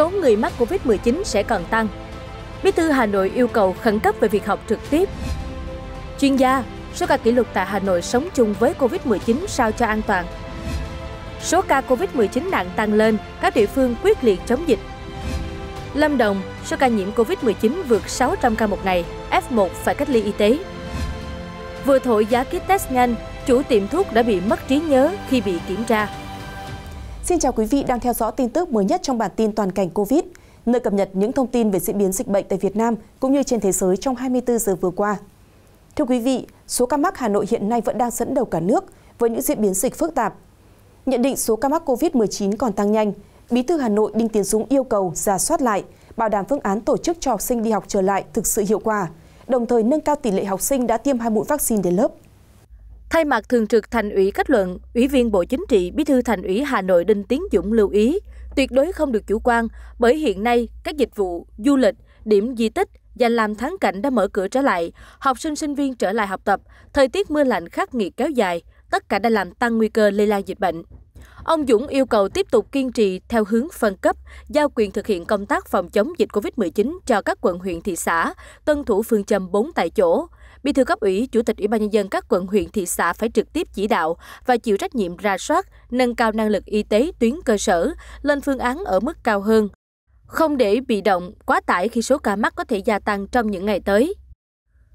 số người mắc Covid-19 sẽ còn tăng. Bí thư Hà Nội yêu cầu khẩn cấp về việc học trực tiếp. Chuyên gia, số ca kỷ lục tại Hà Nội sống chung với Covid-19 sao cho an toàn. Số ca Covid-19 nặng tăng lên, các địa phương quyết liệt chống dịch. Lâm Đồng, số ca nhiễm Covid-19 vượt 600 ca một ngày, F1 phải cách ly y tế. Vừa thổi giá kit test nhanh, chủ tiệm thuốc đã bị mất trí nhớ khi bị kiểm tra. Xin chào quý vị đang theo dõi tin tức mới nhất trong bản tin toàn cảnh COVID, nơi cập nhật những thông tin về diễn biến dịch bệnh tại Việt Nam cũng như trên thế giới trong 24 giờ vừa qua. Thưa quý vị, số ca mắc Hà Nội hiện nay vẫn đang dẫn đầu cả nước với những diễn biến dịch phức tạp. Nhận định số ca mắc COVID-19 còn tăng nhanh, Bí thư Hà Nội Đinh Tiến Dũng yêu cầu giả soát lại, bảo đảm phương án tổ chức cho học sinh đi học trở lại thực sự hiệu quả, đồng thời nâng cao tỷ lệ học sinh đã tiêm hai mũi vaccine đến lớp. Thay mặt Thường trực Thành ủy kết luận, Ủy viên Bộ Chính trị Bí thư Thành ủy Hà Nội Đinh Tiến Dũng lưu ý, tuyệt đối không được chủ quan bởi hiện nay các dịch vụ, du lịch, điểm di tích, và làm thắng cảnh đã mở cửa trở lại, học sinh sinh viên trở lại học tập, thời tiết mưa lạnh khắc nghiệt kéo dài, tất cả đã làm tăng nguy cơ lây lan dịch bệnh. Ông Dũng yêu cầu tiếp tục kiên trì theo hướng phân cấp, giao quyền thực hiện công tác phòng chống dịch COVID-19 cho các quận huyện thị xã, tuân thủ phương châm 4 tại chỗ, Bí thư cấp ủy, chủ tịch Ủy ban nhân dân các quận huyện thị xã phải trực tiếp chỉ đạo và chịu trách nhiệm ra soát, nâng cao năng lực y tế tuyến cơ sở, lên phương án ở mức cao hơn. Không để bị động, quá tải khi số ca mắc có thể gia tăng trong những ngày tới.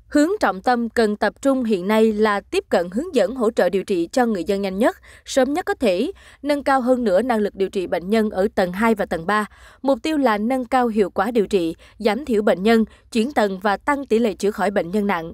Hướng trọng tâm cần tập trung hiện nay là tiếp cận hướng dẫn hỗ trợ điều trị cho người dân nhanh nhất, sớm nhất có thể, nâng cao hơn nữa năng lực điều trị bệnh nhân ở tầng 2 và tầng 3. Mục tiêu là nâng cao hiệu quả điều trị, giảm thiểu bệnh nhân, chuyển tầng và tăng tỷ lệ chữa khỏi bệnh nhân nặng.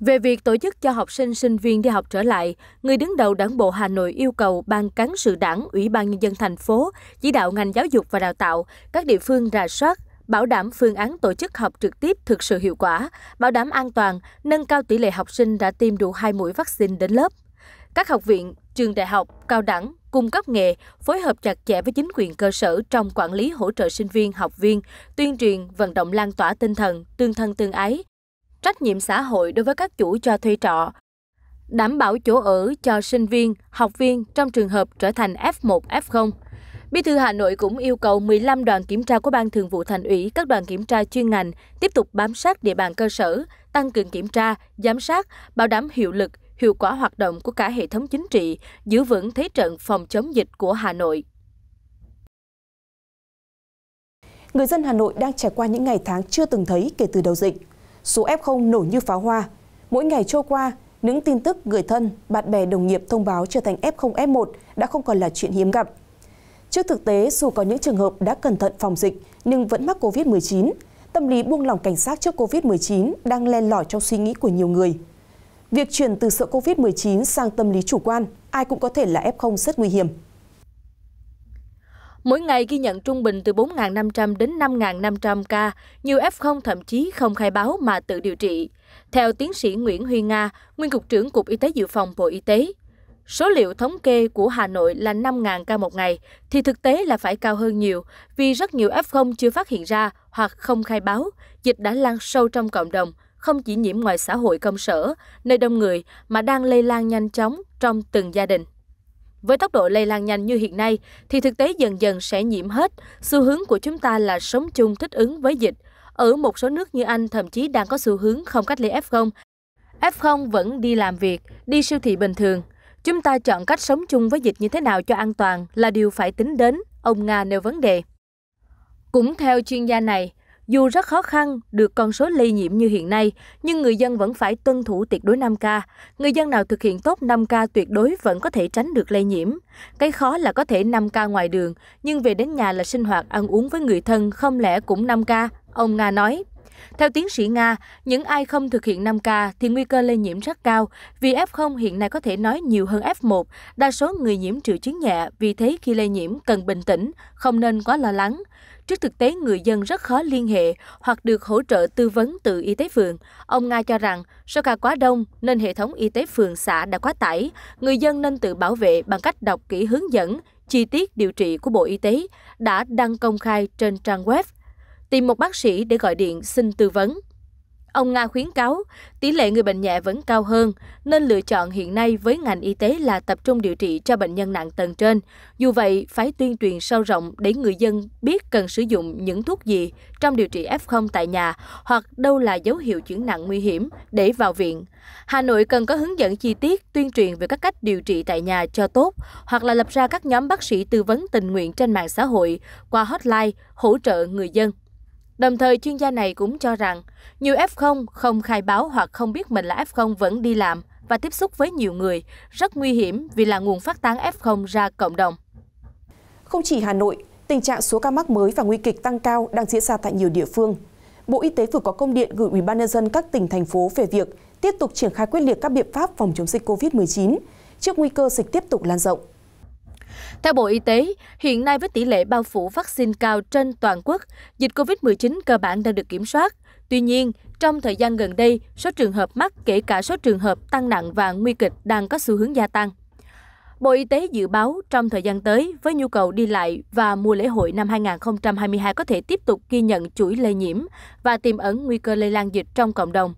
Về việc tổ chức cho học sinh sinh viên đi học trở lại, người đứng đầu Đảng bộ Hà Nội yêu cầu Ban cán sự Đảng, Ủy ban nhân dân thành phố chỉ đạo ngành giáo dục và đào tạo, các địa phương rà soát, bảo đảm phương án tổ chức học trực tiếp thực sự hiệu quả, bảo đảm an toàn, nâng cao tỷ lệ học sinh đã tiêm đủ hai mũi vaccine đến lớp. Các học viện, trường đại học, cao đẳng, cung cấp nghề, phối hợp chặt chẽ với chính quyền cơ sở trong quản lý hỗ trợ sinh viên, học viên, tuyên truyền, vận động lan tỏa tinh thần, tương thân tương ái, trách nhiệm xã hội đối với các chủ cho thuê trọ, đảm bảo chỗ ở cho sinh viên, học viên trong trường hợp trở thành F1, F0. Bí thư Hà Nội cũng yêu cầu 15 đoàn kiểm tra của Ban Thường vụ Thành ủy, các đoàn kiểm tra chuyên ngành tiếp tục bám sát địa bàn cơ sở, tăng cường kiểm tra, giám sát, bảo đảm hiệu lực, hiệu quả hoạt động của cả hệ thống chính trị, giữ vững thế trận phòng chống dịch của Hà Nội. Người dân Hà Nội đang trải qua những ngày tháng chưa từng thấy kể từ đầu dịch số F0 nổ như pháo hoa. Mỗi ngày trôi qua, những tin tức người thân, bạn bè đồng nghiệp thông báo trở thành F0, F1 đã không còn là chuyện hiếm gặp. Trước thực tế, dù có những trường hợp đã cẩn thận phòng dịch nhưng vẫn mắc COVID-19, tâm lý buông lỏng cảnh sát trước COVID-19 đang len lỏi trong suy nghĩ của nhiều người. Việc chuyển từ sợ COVID-19 sang tâm lý chủ quan, ai cũng có thể là F0 rất nguy hiểm. Mỗi ngày ghi nhận trung bình từ 4.500 đến 5.500 ca, nhiều F0 thậm chí không khai báo mà tự điều trị. Theo tiến sĩ Nguyễn Huy Nga, Nguyên Cục trưởng Cục Y tế Dự phòng Bộ Y tế, Số liệu thống kê của Hà Nội là 5.000 ca một ngày, thì thực tế là phải cao hơn nhiều, vì rất nhiều F0 chưa phát hiện ra hoặc không khai báo, dịch đã lan sâu trong cộng đồng, không chỉ nhiễm ngoài xã hội công sở, nơi đông người, mà đang lây lan nhanh chóng trong từng gia đình. Với tốc độ lây lan nhanh như hiện nay, thì thực tế dần dần sẽ nhiễm hết. Xu hướng của chúng ta là sống chung thích ứng với dịch. Ở một số nước như Anh thậm chí đang có xu hướng không cách ly F0. F0 vẫn đi làm việc, đi siêu thị bình thường. Chúng ta chọn cách sống chung với dịch như thế nào cho an toàn là điều phải tính đến, ông Nga nêu vấn đề. Cũng theo chuyên gia này, dù rất khó khăn được con số lây nhiễm như hiện nay, nhưng người dân vẫn phải tuân thủ tuyệt đối 5K. Người dân nào thực hiện tốt 5K tuyệt đối vẫn có thể tránh được lây nhiễm. Cái khó là có thể 5K ngoài đường, nhưng về đến nhà là sinh hoạt ăn uống với người thân không lẽ cũng 5K, ông Nga nói theo tiến sĩ nga những ai không thực hiện năm k thì nguy cơ lây nhiễm rất cao vì f hiện nay có thể nói nhiều hơn f một đa số người nhiễm triệu chứng nhẹ vì thế khi lây nhiễm cần bình tĩnh không nên quá lo lắng trước thực tế người dân rất khó liên hệ hoặc được hỗ trợ tư vấn từ y tế phường ông nga cho rằng số ca quá đông nên hệ thống y tế phường xã đã quá tải người dân nên tự bảo vệ bằng cách đọc kỹ hướng dẫn chi tiết điều trị của Bộ Y tế đã đăng công khai trên trang web tìm một bác sĩ để gọi điện xin tư vấn. Ông Nga khuyến cáo, tỷ lệ người bệnh nhẹ vẫn cao hơn, nên lựa chọn hiện nay với ngành y tế là tập trung điều trị cho bệnh nhân nặng tầng trên. Dù vậy, phải tuyên truyền sâu rộng để người dân biết cần sử dụng những thuốc gì trong điều trị F0 tại nhà hoặc đâu là dấu hiệu chuyển nặng nguy hiểm để vào viện. Hà Nội cần có hướng dẫn chi tiết tuyên truyền về các cách điều trị tại nhà cho tốt hoặc là lập ra các nhóm bác sĩ tư vấn tình nguyện trên mạng xã hội qua hotline hỗ trợ người dân. Đồng thời chuyên gia này cũng cho rằng nhiều F0 không khai báo hoặc không biết mình là F0 vẫn đi làm và tiếp xúc với nhiều người, rất nguy hiểm vì là nguồn phát tán F0 ra cộng đồng. Không chỉ Hà Nội, tình trạng số ca mắc mới và nguy kịch tăng cao đang diễn ra tại nhiều địa phương. Bộ Y tế vừa có công điện gửi Ủy ban nhân dân các tỉnh thành phố về việc tiếp tục triển khai quyết liệt các biện pháp phòng chống dịch COVID-19 trước nguy cơ dịch tiếp tục lan rộng. Theo Bộ Y tế, hiện nay với tỷ lệ bao phủ vaccine cao trên toàn quốc, dịch COVID-19 cơ bản đã được kiểm soát. Tuy nhiên, trong thời gian gần đây, số trường hợp mắc kể cả số trường hợp tăng nặng và nguy kịch đang có xu hướng gia tăng. Bộ Y tế dự báo trong thời gian tới, với nhu cầu đi lại và mùa lễ hội năm 2022 có thể tiếp tục ghi nhận chuỗi lây nhiễm và tiềm ẩn nguy cơ lây lan dịch trong cộng đồng.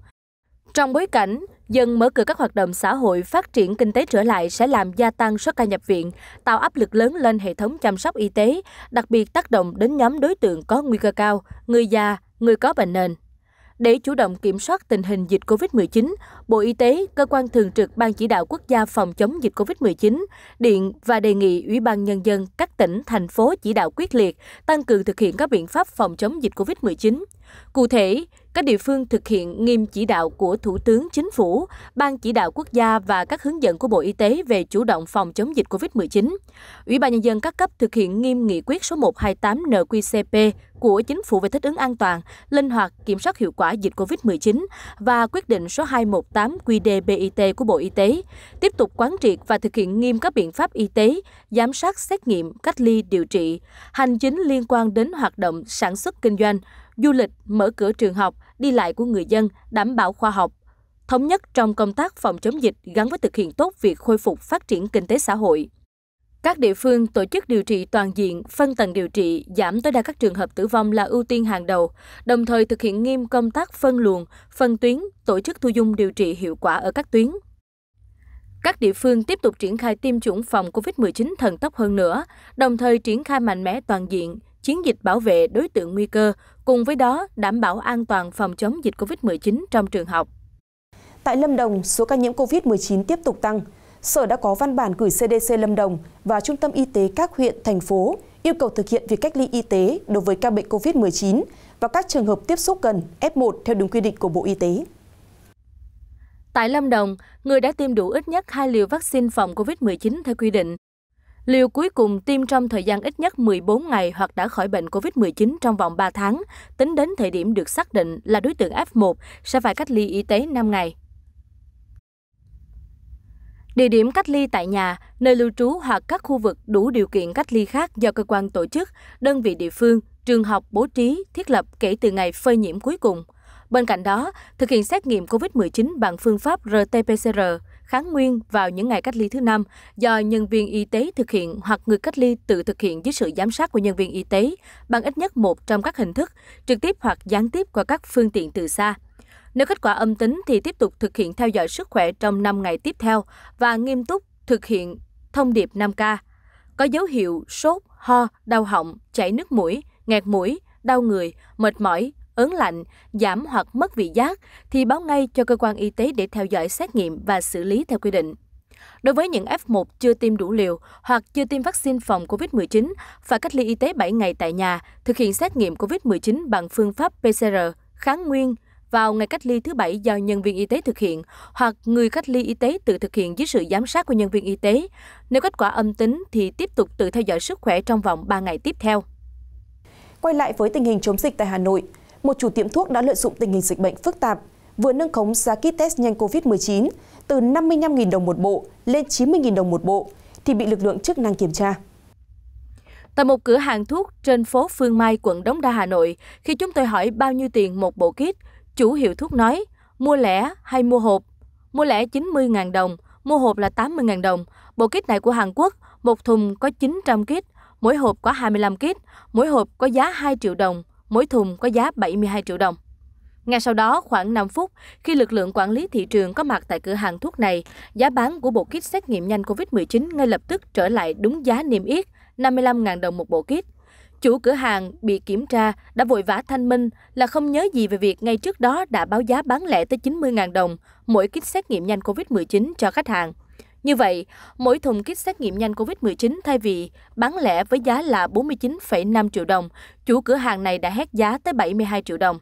Trong bối cảnh, dần mở cửa các hoạt động xã hội phát triển kinh tế trở lại sẽ làm gia tăng số ca nhập viện, tạo áp lực lớn lên hệ thống chăm sóc y tế, đặc biệt tác động đến nhóm đối tượng có nguy cơ cao, người già, người có bệnh nền. Để chủ động kiểm soát tình hình dịch COVID-19, Bộ Y tế, cơ quan thường trực Ban chỉ đạo quốc gia phòng chống dịch COVID-19, điện và đề nghị Ủy ban Nhân dân các tỉnh, thành phố chỉ đạo quyết liệt, tăng cường thực hiện các biện pháp phòng chống dịch COVID-19. Cụ thể, các địa phương thực hiện nghiêm chỉ đạo của Thủ tướng Chính phủ, Ban chỉ đạo quốc gia và các hướng dẫn của Bộ Y tế về chủ động phòng chống dịch COVID-19. Ủy ban nhân dân các cấp thực hiện nghiêm nghị quyết số 128 NQCP của Chính phủ về thích ứng an toàn, linh hoạt, kiểm soát hiệu quả dịch COVID-19 và quyết định số 218 QDBIT của Bộ Y tế, tiếp tục quán triệt và thực hiện nghiêm các biện pháp y tế, giám sát xét nghiệm, cách ly, điều trị, hành chính liên quan đến hoạt động sản xuất kinh doanh, du lịch mở cửa trường học đi lại của người dân đảm bảo khoa học thống nhất trong công tác phòng chống dịch gắn với thực hiện tốt việc khôi phục phát triển kinh tế xã hội các địa phương tổ chức điều trị toàn diện, phân tầng điều trị, giảm tối đa các trường hợp tử vong là ưu tiên hàng đầu, đồng thời thực hiện nghiêm công tác phân luồng, phân tuyến, tổ chức thu dung điều trị hiệu quả ở các tuyến. Các địa phương tiếp tục triển khai tiêm chủng phòng COVID-19 thần tốc hơn nữa, đồng thời triển khai mạnh mẽ toàn diện, chiến dịch bảo vệ đối tượng nguy cơ, cùng với đó đảm bảo an toàn phòng chống dịch COVID-19 trong trường học. Tại Lâm Đồng, số ca nhiễm COVID-19 tiếp tục tăng. Sở đã có văn bản gửi CDC Lâm Đồng và Trung tâm Y tế các huyện, thành phố yêu cầu thực hiện việc cách ly y tế đối với ca bệnh COVID-19 và các trường hợp tiếp xúc gần F1 theo đúng quy định của Bộ Y tế. Tại Lâm Đồng, người đã tiêm đủ ít nhất 2 liều vaccine phòng COVID-19 theo quy định liều cuối cùng tiêm trong thời gian ít nhất 14 ngày hoặc đã khỏi bệnh COVID-19 trong vòng 3 tháng, tính đến thời điểm được xác định là đối tượng F1 sẽ phải cách ly y tế 5 ngày. Địa điểm cách ly tại nhà, nơi lưu trú hoặc các khu vực đủ điều kiện cách ly khác do cơ quan tổ chức, đơn vị địa phương, trường học bố trí, thiết lập kể từ ngày phơi nhiễm cuối cùng. Bên cạnh đó, thực hiện xét nghiệm COVID-19 bằng phương pháp RT-PCR, kháng nguyên vào những ngày cách ly thứ năm do nhân viên y tế thực hiện hoặc người cách ly tự thực hiện dưới sự giám sát của nhân viên y tế bằng ít nhất một trong các hình thức, trực tiếp hoặc gián tiếp qua các phương tiện từ xa. Nếu kết quả âm tính thì tiếp tục thực hiện theo dõi sức khỏe trong 5 ngày tiếp theo và nghiêm túc thực hiện thông điệp 5K. Có dấu hiệu sốt, ho, đau họng, chảy nước mũi, nghẹt mũi, đau người, mệt mỏi, ớn lạnh, giảm hoặc mất vị giác thì báo ngay cho cơ quan y tế để theo dõi xét nghiệm và xử lý theo quy định. Đối với những F1 chưa tiêm đủ liều hoặc chưa tiêm vaccine phòng COVID-19, phải cách ly y tế 7 ngày tại nhà, thực hiện xét nghiệm COVID-19 bằng phương pháp PCR, kháng nguyên, vào ngày cách ly thứ bảy do nhân viên y tế thực hiện hoặc người cách ly y tế tự thực hiện dưới sự giám sát của nhân viên y tế. Nếu kết quả âm tính thì tiếp tục tự theo dõi sức khỏe trong vòng 3 ngày tiếp theo. Quay lại với tình hình chống dịch tại Hà Nội, một chủ tiệm thuốc đã lợi dụng tình hình dịch bệnh phức tạp, vừa nâng khống giá kit test nhanh COVID-19 từ 55.000 đồng một bộ lên 90.000 đồng một bộ thì bị lực lượng chức năng kiểm tra. Tại một cửa hàng thuốc trên phố Phương Mai, quận Đống Đa, Hà Nội, khi chúng tôi hỏi bao nhiêu tiền một bộ kit, chủ hiệu thuốc nói mua lẻ hay mua hộp. Mua lẻ 90.000 đồng, mua hộp là 80.000 đồng. Bộ kit này của Hàn Quốc, một thùng có 900 kit, mỗi hộp có 25 kit, mỗi hộp có giá 2 triệu đồng mỗi thùng có giá 72 triệu đồng. Ngay sau đó, khoảng 5 phút, khi lực lượng quản lý thị trường có mặt tại cửa hàng thuốc này, giá bán của bộ kit xét nghiệm nhanh COVID-19 ngay lập tức trở lại đúng giá niêm yết 55.000 đồng một bộ kit. Chủ cửa hàng bị kiểm tra đã vội vã thanh minh là không nhớ gì về việc ngay trước đó đã báo giá bán lẻ tới 90.000 đồng mỗi kit xét nghiệm nhanh COVID-19 cho khách hàng. Như vậy, mỗi thùng kit xét nghiệm nhanh COVID-19 thay vì bán lẻ với giá là 49,5 triệu đồng, chủ cửa hàng này đã hét giá tới 72 triệu đồng.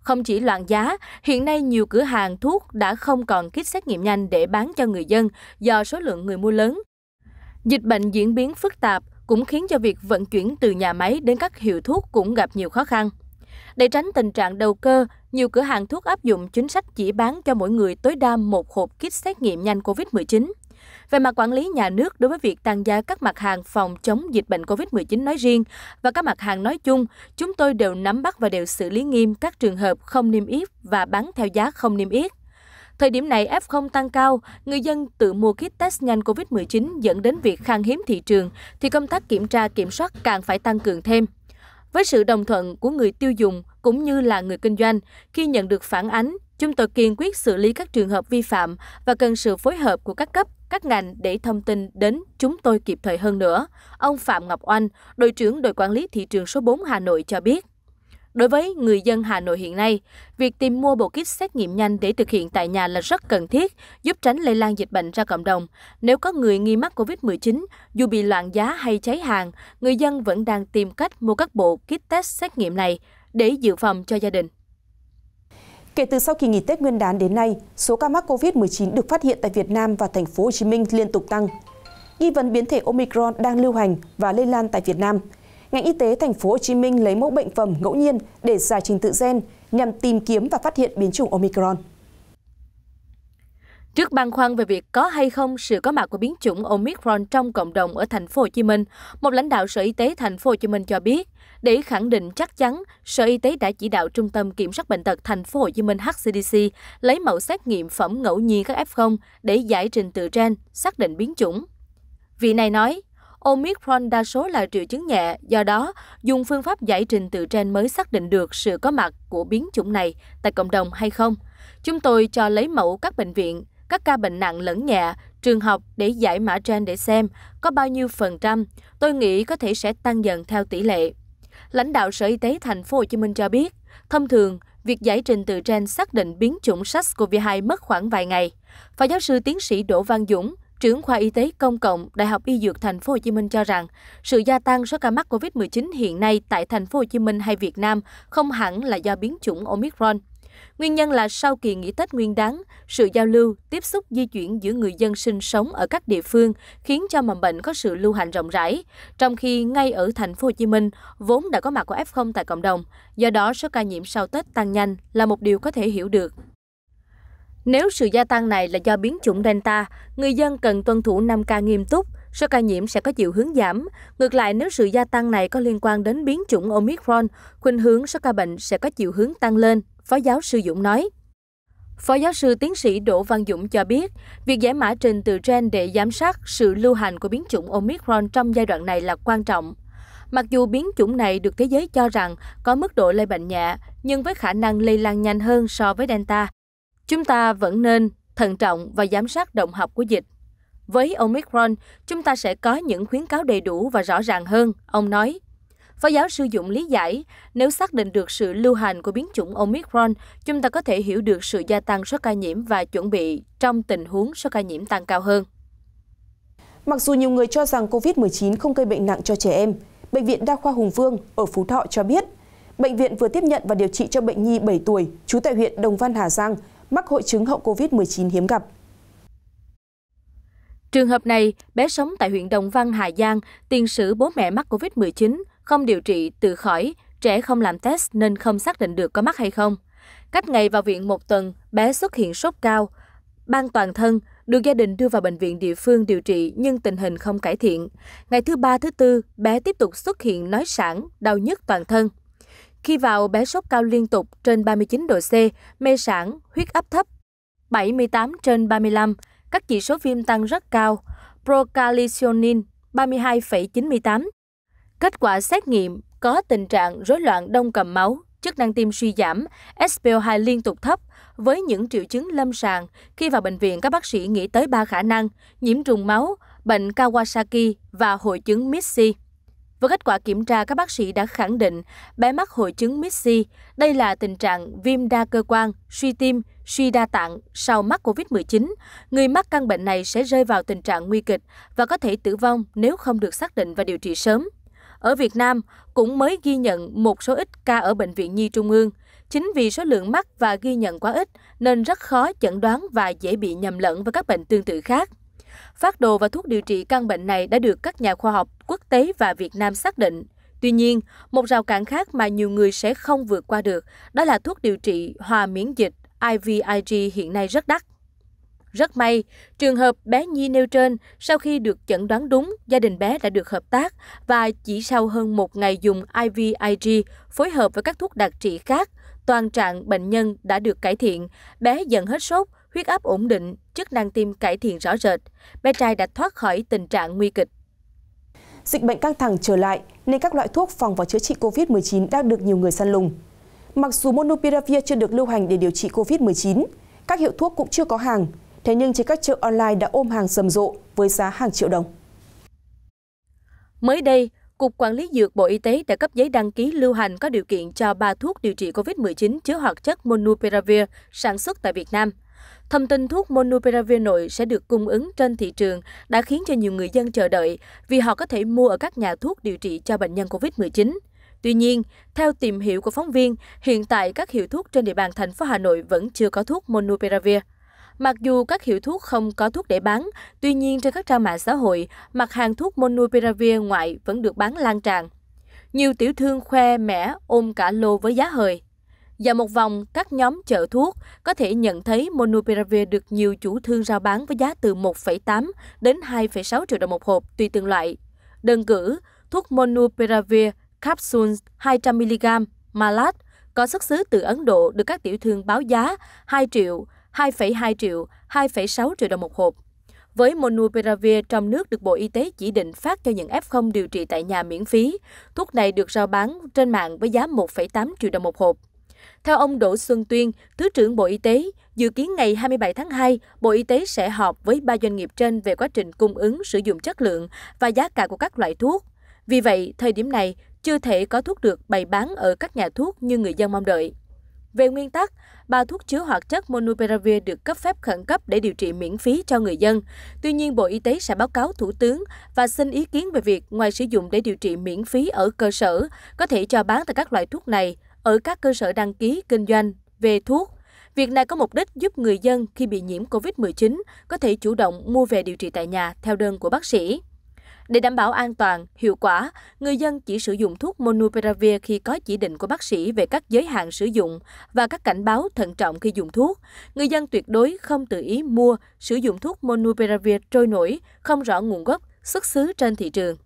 Không chỉ loạn giá, hiện nay nhiều cửa hàng thuốc đã không còn kit xét nghiệm nhanh để bán cho người dân do số lượng người mua lớn. Dịch bệnh diễn biến phức tạp cũng khiến cho việc vận chuyển từ nhà máy đến các hiệu thuốc cũng gặp nhiều khó khăn. Để tránh tình trạng đầu cơ, nhiều cửa hàng thuốc áp dụng chính sách chỉ bán cho mỗi người tối đa một hộp kit xét nghiệm nhanh COVID-19 về mặt quản lý nhà nước đối với việc tăng giá các mặt hàng phòng chống dịch bệnh COVID-19 nói riêng và các mặt hàng nói chung, chúng tôi đều nắm bắt và đều xử lý nghiêm các trường hợp không niêm yết và bán theo giá không niêm yết. Thời điểm này F0 tăng cao, người dân tự mua kit test nhanh COVID-19 dẫn đến việc khan hiếm thị trường thì công tác kiểm tra kiểm soát càng phải tăng cường thêm. Với sự đồng thuận của người tiêu dùng cũng như là người kinh doanh, khi nhận được phản ánh, Chúng tôi kiên quyết xử lý các trường hợp vi phạm và cần sự phối hợp của các cấp, các ngành để thông tin đến chúng tôi kịp thời hơn nữa. Ông Phạm Ngọc Oanh, đội trưởng đội quản lý thị trường số 4 Hà Nội cho biết. Đối với người dân Hà Nội hiện nay, việc tìm mua bộ kit xét nghiệm nhanh để thực hiện tại nhà là rất cần thiết, giúp tránh lây lan dịch bệnh ra cộng đồng. Nếu có người nghi mắc COVID-19, dù bị loạn giá hay cháy hàng, người dân vẫn đang tìm cách mua các bộ kit test xét nghiệm này để dự phòng cho gia đình. Kể từ sau kỳ nghỉ Tết Nguyên đán đến nay, số ca mắc COVID-19 được phát hiện tại Việt Nam và thành phố Hồ Chí Minh liên tục tăng. Nghi vấn biến thể Omicron đang lưu hành và lây lan tại Việt Nam. Ngành y tế thành phố Hồ Chí Minh lấy mẫu bệnh phẩm ngẫu nhiên để giải trình tự gen nhằm tìm kiếm và phát hiện biến chủng Omicron. Trước băn khoăn về việc có hay không sự có mặt của biến chủng Omicron trong cộng đồng ở thành phố Hồ Chí Minh, một lãnh đạo Sở Y tế thành phố Hồ Chí Minh cho biết, để khẳng định chắc chắn, Sở Y tế đã chỉ đạo Trung tâm Kiểm soát Bệnh tật thành phố Hồ Chí Minh HCDC lấy mẫu xét nghiệm phẩm ngẫu nhiên các F0 để giải trình tự gen, xác định biến chủng. Vị này nói, Omicron đa số là triệu chứng nhẹ, do đó dùng phương pháp giải trình tự gen mới xác định được sự có mặt của biến chủng này tại cộng đồng hay không. Chúng tôi cho lấy mẫu các bệnh viện, các ca bệnh nặng lẫn nhẹ, trường học để giải mã gen để xem có bao nhiêu phần trăm. Tôi nghĩ có thể sẽ tăng dần theo tỷ lệ. Lãnh đạo Sở Y tế thành phố Hồ Chí Minh cho biết, thông thường, việc giải trình tự gen xác định biến chủng SARS-CoV-2 mất khoảng vài ngày. Phó giáo sư tiến sĩ Đỗ Văn Dũng, trưởng khoa y tế công cộng Đại học Y Dược Thành phố Hồ Chí Minh cho rằng, sự gia tăng số ca mắc COVID-19 hiện nay tại Thành phố Hồ Chí Minh hay Việt Nam không hẳn là do biến chủng Omicron. Nguyên nhân là sau kỳ nghỉ Tết Nguyên đáng, sự giao lưu, tiếp xúc di chuyển giữa người dân sinh sống ở các địa phương khiến cho mầm bệnh có sự lưu hành rộng rãi, trong khi ngay ở thành phố Hồ Chí Minh vốn đã có mặt của F0 tại cộng đồng, do đó số ca nhiễm sau Tết tăng nhanh là một điều có thể hiểu được. Nếu sự gia tăng này là do biến chủng Delta, người dân cần tuân thủ 5K nghiêm túc, số ca nhiễm sẽ có chiều hướng giảm. Ngược lại, nếu sự gia tăng này có liên quan đến biến chủng Omicron, khuynh hướng số ca bệnh sẽ có chiều hướng tăng lên Phó giáo sư Dũng nói. Phó giáo sư tiến sĩ Đỗ Văn Dũng cho biết, việc giải mã trình từ gen để giám sát sự lưu hành của biến chủng Omicron trong giai đoạn này là quan trọng. Mặc dù biến chủng này được thế giới cho rằng có mức độ lây bệnh nhẹ, nhưng với khả năng lây lan nhanh hơn so với Delta, chúng ta vẫn nên thận trọng và giám sát động học của dịch. Với Omicron, chúng ta sẽ có những khuyến cáo đầy đủ và rõ ràng hơn, ông nói. Phó giáo sư Dũng lý giải, nếu xác định được sự lưu hành của biến chủng Omicron, chúng ta có thể hiểu được sự gia tăng số ca nhiễm và chuẩn bị trong tình huống số ca nhiễm tăng cao hơn. Mặc dù nhiều người cho rằng COVID-19 không gây bệnh nặng cho trẻ em, Bệnh viện Đa khoa Hùng Vương ở Phú Thọ cho biết, bệnh viện vừa tiếp nhận và điều trị cho bệnh nhi 7 tuổi trú tại huyện Đồng Văn, Hà Giang mắc hội chứng hậu COVID-19 hiếm gặp. Trường hợp này, bé sống tại huyện Đồng Văn, Hà Giang, tiền sử bố mẹ mắc COVID-19, không điều trị tự khỏi, trẻ không làm test nên không xác định được có mắc hay không. Cách ngày vào viện một tuần, bé xuất hiện sốt cao, ban toàn thân, được gia đình đưa vào bệnh viện địa phương điều trị nhưng tình hình không cải thiện. Ngày thứ ba, thứ tư, bé tiếp tục xuất hiện nói sản, đau nhức toàn thân. Khi vào, bé sốt cao liên tục trên 39 độ C, mê sản, huyết áp thấp, 78 trên 35, các chỉ số viêm tăng rất cao, procalcitonin 32,98, Kết quả xét nghiệm có tình trạng rối loạn đông cầm máu, chức năng tim suy giảm, SPO2 liên tục thấp. Với những triệu chứng lâm sàng, khi vào bệnh viện các bác sĩ nghĩ tới ba khả năng, nhiễm trùng máu, bệnh Kawasaki và hội chứng Mitsi. Với kết quả kiểm tra, các bác sĩ đã khẳng định bé mắc hội chứng Mitsi. Đây là tình trạng viêm đa cơ quan, suy tim, suy đa tạng sau mắc COVID-19. Người mắc căn bệnh này sẽ rơi vào tình trạng nguy kịch và có thể tử vong nếu không được xác định và điều trị sớm ở Việt Nam cũng mới ghi nhận một số ít ca ở Bệnh viện Nhi Trung ương. Chính vì số lượng mắc và ghi nhận quá ít nên rất khó chẩn đoán và dễ bị nhầm lẫn với các bệnh tương tự khác. Phát đồ và thuốc điều trị căn bệnh này đã được các nhà khoa học quốc tế và Việt Nam xác định. Tuy nhiên, một rào cản khác mà nhiều người sẽ không vượt qua được đó là thuốc điều trị hòa miễn dịch IVIG hiện nay rất đắt. Rất may, trường hợp bé Nhi nêu trên, sau khi được chẩn đoán đúng, gia đình bé đã được hợp tác và chỉ sau hơn một ngày dùng IVIG phối hợp với các thuốc đặc trị khác, toàn trạng bệnh nhân đã được cải thiện, bé dần hết sốt, huyết áp ổn định, chức năng tim cải thiện rõ rệt. Bé trai đã thoát khỏi tình trạng nguy kịch. Dịch bệnh căng thẳng trở lại nên các loại thuốc phòng và chữa trị COVID-19 đang được nhiều người săn lùng. Mặc dù Monopiravir chưa được lưu hành để điều trị COVID-19, các hiệu thuốc cũng chưa có hàng, Thế nhưng trên các chợ online đã ôm hàng rầm rộ với giá hàng triệu đồng. Mới đây, Cục Quản lý Dược Bộ Y tế đã cấp giấy đăng ký lưu hành có điều kiện cho 3 thuốc điều trị COVID-19 chứa hoạt chất Monupiravir sản xuất tại Việt Nam. Thông tin thuốc Monupiravir nội sẽ được cung ứng trên thị trường đã khiến cho nhiều người dân chờ đợi vì họ có thể mua ở các nhà thuốc điều trị cho bệnh nhân COVID-19. Tuy nhiên, theo tìm hiểu của phóng viên, hiện tại các hiệu thuốc trên địa bàn thành phố Hà Nội vẫn chưa có thuốc Monupiravir. Mặc dù các hiệu thuốc không có thuốc để bán, tuy nhiên trên các trang mạng xã hội, mặt hàng thuốc Monupiravir ngoại vẫn được bán lan tràn. Nhiều tiểu thương khoe mẻ ôm cả lô với giá hời. Dạo một vòng, các nhóm chợ thuốc có thể nhận thấy Monupiravir được nhiều chủ thương rao bán với giá từ 1,8 đến 2,6 triệu đồng một hộp tùy từng loại. Đơn cử, thuốc Monupiravir capsule 200mg Malat có xuất xứ từ Ấn Độ được các tiểu thương báo giá 2 triệu 2,2 triệu, 2,6 triệu đồng một hộp. Với Monupiravir trong nước được Bộ Y tế chỉ định phát cho những F0 điều trị tại nhà miễn phí, thuốc này được rao bán trên mạng với giá 1,8 triệu đồng một hộp. Theo ông Đỗ Xuân Tuyên, Thứ trưởng Bộ Y tế, dự kiến ngày 27 tháng 2, Bộ Y tế sẽ họp với ba doanh nghiệp trên về quá trình cung ứng, sử dụng chất lượng và giá cả của các loại thuốc. Vì vậy, thời điểm này, chưa thể có thuốc được bày bán ở các nhà thuốc như người dân mong đợi về nguyên tắc, ba thuốc chứa hoạt chất Monuperavir được cấp phép khẩn cấp để điều trị miễn phí cho người dân. Tuy nhiên, Bộ Y tế sẽ báo cáo Thủ tướng và xin ý kiến về việc ngoài sử dụng để điều trị miễn phí ở cơ sở, có thể cho bán tại các loại thuốc này ở các cơ sở đăng ký kinh doanh về thuốc. Việc này có mục đích giúp người dân khi bị nhiễm COVID-19 có thể chủ động mua về điều trị tại nhà theo đơn của bác sĩ để đảm bảo an toàn, hiệu quả, người dân chỉ sử dụng thuốc Monuperavir khi có chỉ định của bác sĩ về các giới hạn sử dụng và các cảnh báo thận trọng khi dùng thuốc. Người dân tuyệt đối không tự ý mua, sử dụng thuốc Monuperavir trôi nổi, không rõ nguồn gốc, xuất xứ trên thị trường.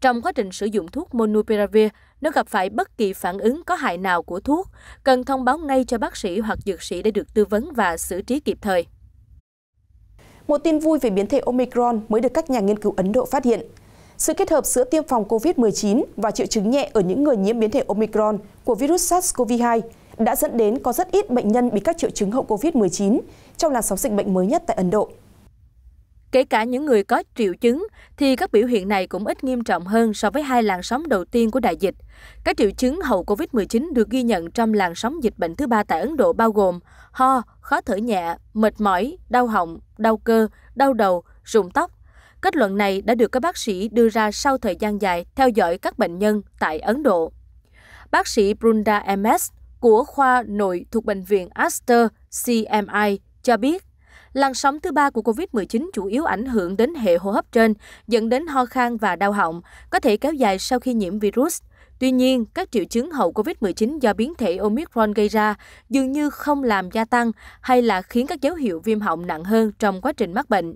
Trong quá trình sử dụng thuốc Monuperavir, nếu gặp phải bất kỳ phản ứng có hại nào của thuốc, cần thông báo ngay cho bác sĩ hoặc dược sĩ để được tư vấn và xử trí kịp thời. Một tin vui về biến thể Omicron mới được các nhà nghiên cứu Ấn Độ phát hiện sự kết hợp giữa tiêm phòng COVID-19 và triệu chứng nhẹ ở những người nhiễm biến thể Omicron của virus SARS-CoV-2 đã dẫn đến có rất ít bệnh nhân bị các triệu chứng hậu COVID-19 trong làn sóng dịch bệnh mới nhất tại Ấn Độ. Kể cả những người có triệu chứng thì các biểu hiện này cũng ít nghiêm trọng hơn so với hai làn sóng đầu tiên của đại dịch. Các triệu chứng hậu COVID-19 được ghi nhận trong làn sóng dịch bệnh thứ ba tại Ấn Độ bao gồm ho, khó thở nhẹ, mệt mỏi, đau họng, đau cơ, đau đầu, rụng tóc, Kết luận này đã được các bác sĩ đưa ra sau thời gian dài theo dõi các bệnh nhân tại Ấn Độ. Bác sĩ Brunda MS của khoa nội thuộc bệnh viện Aster CMI cho biết, làn sóng thứ ba của COVID-19 chủ yếu ảnh hưởng đến hệ hô hấp trên, dẫn đến ho khan và đau họng, có thể kéo dài sau khi nhiễm virus. Tuy nhiên, các triệu chứng hậu COVID-19 do biến thể Omicron gây ra dường như không làm gia tăng hay là khiến các dấu hiệu viêm họng nặng hơn trong quá trình mắc bệnh.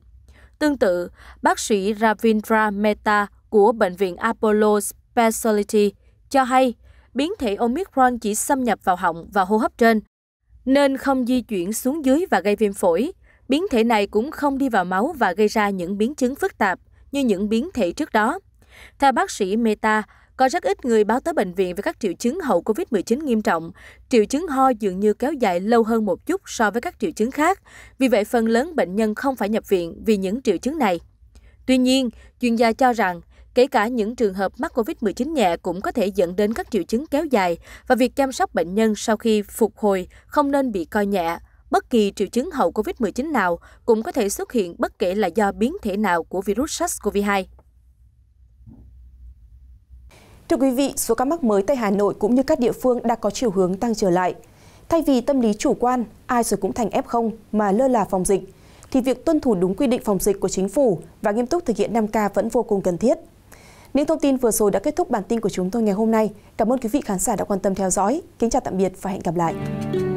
Tương tự, bác sĩ Ravindra Mehta của Bệnh viện Apollo Specialty cho hay biến thể Omicron chỉ xâm nhập vào họng và hô hấp trên, nên không di chuyển xuống dưới và gây viêm phổi. Biến thể này cũng không đi vào máu và gây ra những biến chứng phức tạp như những biến thể trước đó. Theo bác sĩ Meta, có rất ít người báo tới bệnh viện về các triệu chứng hậu COVID-19 nghiêm trọng. Triệu chứng ho dường như kéo dài lâu hơn một chút so với các triệu chứng khác. Vì vậy, phần lớn bệnh nhân không phải nhập viện vì những triệu chứng này. Tuy nhiên, chuyên gia cho rằng kể cả những trường hợp mắc COVID-19 nhẹ cũng có thể dẫn đến các triệu chứng kéo dài và việc chăm sóc bệnh nhân sau khi phục hồi không nên bị coi nhẹ. Bất kỳ triệu chứng hậu COVID-19 nào cũng có thể xuất hiện bất kể là do biến thể nào của virus SARS-CoV-2. Thưa quý vị, số ca mắc mới tại Hà Nội cũng như các địa phương đã có chiều hướng tăng trở lại. Thay vì tâm lý chủ quan, ai rồi cũng thành F0 mà lơ là phòng dịch, thì việc tuân thủ đúng quy định phòng dịch của chính phủ và nghiêm túc thực hiện 5K vẫn vô cùng cần thiết. Những thông tin vừa rồi đã kết thúc bản tin của chúng tôi ngày hôm nay. Cảm ơn quý vị khán giả đã quan tâm theo dõi. Kính chào tạm biệt và hẹn gặp lại.